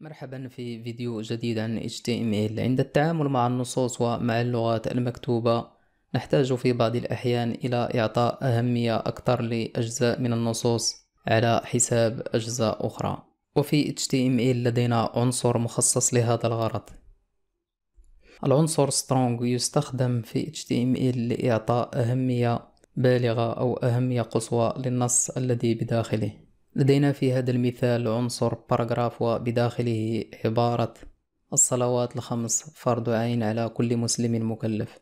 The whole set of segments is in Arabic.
مرحبا في فيديو جديد عن HTML عند التعامل مع النصوص ومع اللغات المكتوبة نحتاج في بعض الأحيان إلى إعطاء أهمية أكثر لأجزاء من النصوص على حساب أجزاء أخرى وفي HTML لدينا عنصر مخصص لهذا الغرض العنصر strong يستخدم في HTML لإعطاء أهمية بالغة أو أهمية قصوى للنص الذي بداخله لدينا في هذا المثال عنصر باراجراف وبداخله عبارة الصلوات الخمس فرض عين على كل مسلم مكلف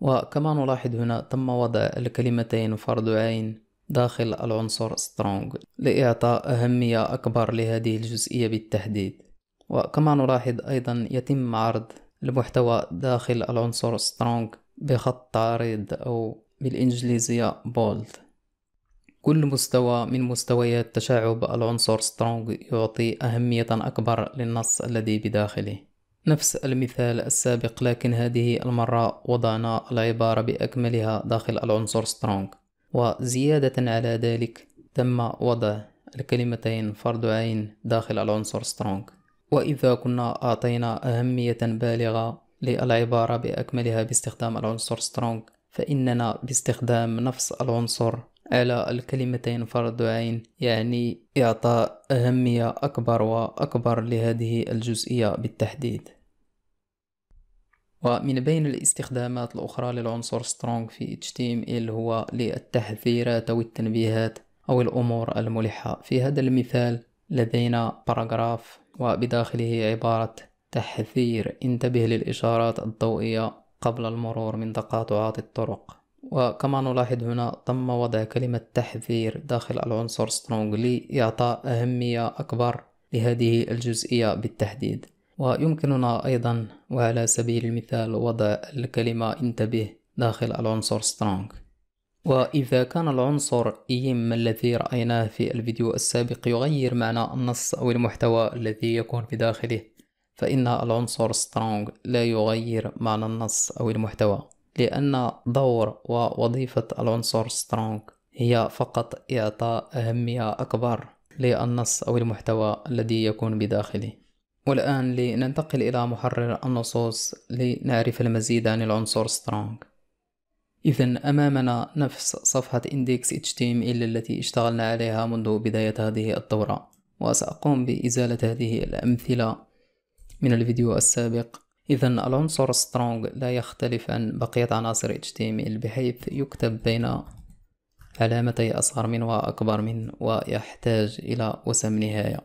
وكما نلاحظ هنا تم وضع الكلمتين فرض عين داخل العنصر سترونج لإعطاء أهمية أكبر لهذه الجزئية بالتحديد وكما نلاحظ أيضا يتم عرض المحتوى داخل العنصر سترونج بخط عريض أو بالإنجليزية بولد كل مستوى من مستويات تشعب العنصر سترونج يعطي أهمية أكبر للنص الذي بداخله نفس المثال السابق لكن هذه المرة وضعنا العبارة بأكملها داخل العنصر سترونج وزيادة على ذلك تم وضع الكلمتين فرض عين داخل العنصر سترونج وإذا كنا أعطينا أهمية بالغة للعبارة بأكملها باستخدام العنصر سترونج فإننا باستخدام نفس العنصر على الكلمتين فرض عين يعني إعطاء أهمية أكبر وأكبر لهذه الجزئية بالتحديد ومن بين الاستخدامات الأخرى للعنصر strong في HTML هو للتحذيرات أو التنبيهات أو الأمور الملحة في هذا المثال لدينا باراغراف وبداخله عبارة تحذير انتبه للإشارات الضوئية قبل المرور من تقاطعات الطرق وكما نلاحظ هنا تم وضع كلمة تحذير داخل العنصر strongly لإعطاء أهمية أكبر لهذه الجزئية بالتحديد ويمكننا أيضا وعلى سبيل المثال وضع الكلمة انتبه داخل العنصر strong وإذا كان العنصر im e الذي رأيناه في الفيديو السابق يغير معنى النص أو المحتوى الذي يكون بداخله فإن العنصر strong لا يغير معنى النص أو المحتوى لأن دور ووظيفة العنصر سترونج هي فقط إعطاء أهمية أكبر للنص أو المحتوى الذي يكون بداخله والآن لننتقل إلى محرر النصوص لنعرف المزيد عن العنصر سترونج إذا أمامنا نفس صفحة إندكس HTML التي اشتغلنا عليها منذ بداية هذه الدورة وسأقوم بإزالة هذه الأمثلة من الفيديو السابق إذا العنصر strong لا يختلف عن بقية عناصر HTML بحيث يكتب بين علامتي أصغر من وأكبر من ويحتاج إلى وسم نهاية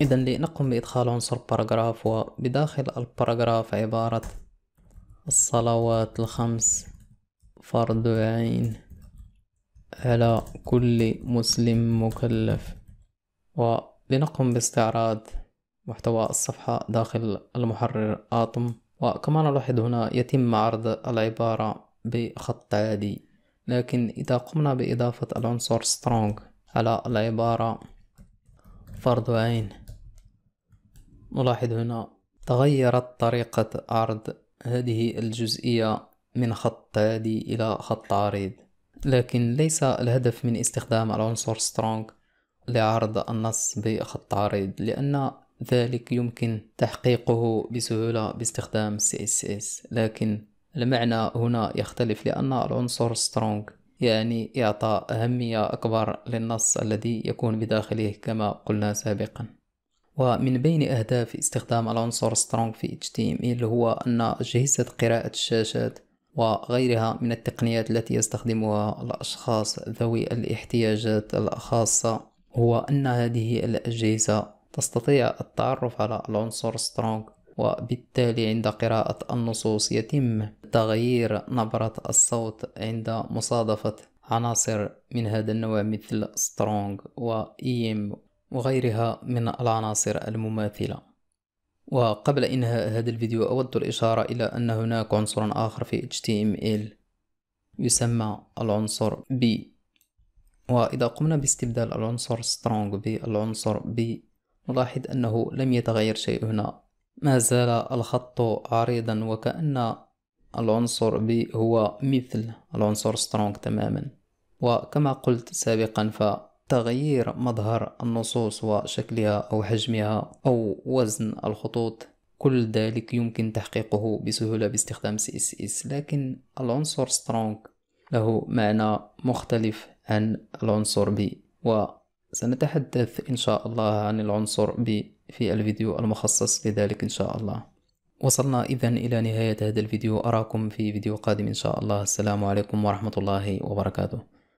إذا لنقم بإدخال عنصر paragraph وبداخل الباراجراف عبارة الصلوات الخمس فرض عين على كل مسلم مكلف ولنقم باستعراض محتوى الصفحة داخل المحرر آطم وكما نلاحظ هنا يتم عرض العبارة بخط عادي لكن إذا قمنا بإضافة العنصر strong على العبارة فرض عين نلاحظ هنا تغيرت طريقة عرض هذه الجزئية من خط عادي إلى خط عريض لكن ليس الهدف من استخدام العنصر strong لعرض النص بخط عريض لأن ذلك يمكن تحقيقه بسهولة باستخدام CSS لكن المعنى هنا يختلف لأن العنصر strong يعني يعطى أهمية أكبر للنص الذي يكون بداخله كما قلنا سابقا ومن بين أهداف استخدام العنصر strong في HTML هو أن أجهزة قراءة الشاشات وغيرها من التقنيات التي يستخدمها الأشخاص ذوي الاحتياجات الخاصة هو أن هذه الأجهزة تستطيع التعرف على العنصر سترونغ وبالتالي عند قراءة النصوص يتم تغيير نبرة الصوت عند مصادفة عناصر من هذا النوع مثل سترونغ وإيم وغيرها من العناصر المماثلة وقبل إنهاء هذا الفيديو أود الإشارة إلى أن هناك عنصر آخر في HTML يسمى العنصر B وإذا قمنا باستبدال العنصر strong بالعنصر B نلاحظ أنه لم يتغير شيء هنا ما زال الخط عريضا وكأن العنصر B هو مثل العنصر strong تماما وكما قلت سابقا فتغيير مظهر النصوص وشكلها أو حجمها أو وزن الخطوط كل ذلك يمكن تحقيقه بسهولة باستخدام CSS لكن العنصر strong له معنى مختلف عن العنصر B و سنتحدث إن شاء الله عن العنصر ب في الفيديو المخصص لذلك إن شاء الله وصلنا إذا إلى نهاية هذا الفيديو أراكم في فيديو قادم إن شاء الله السلام عليكم ورحمة الله وبركاته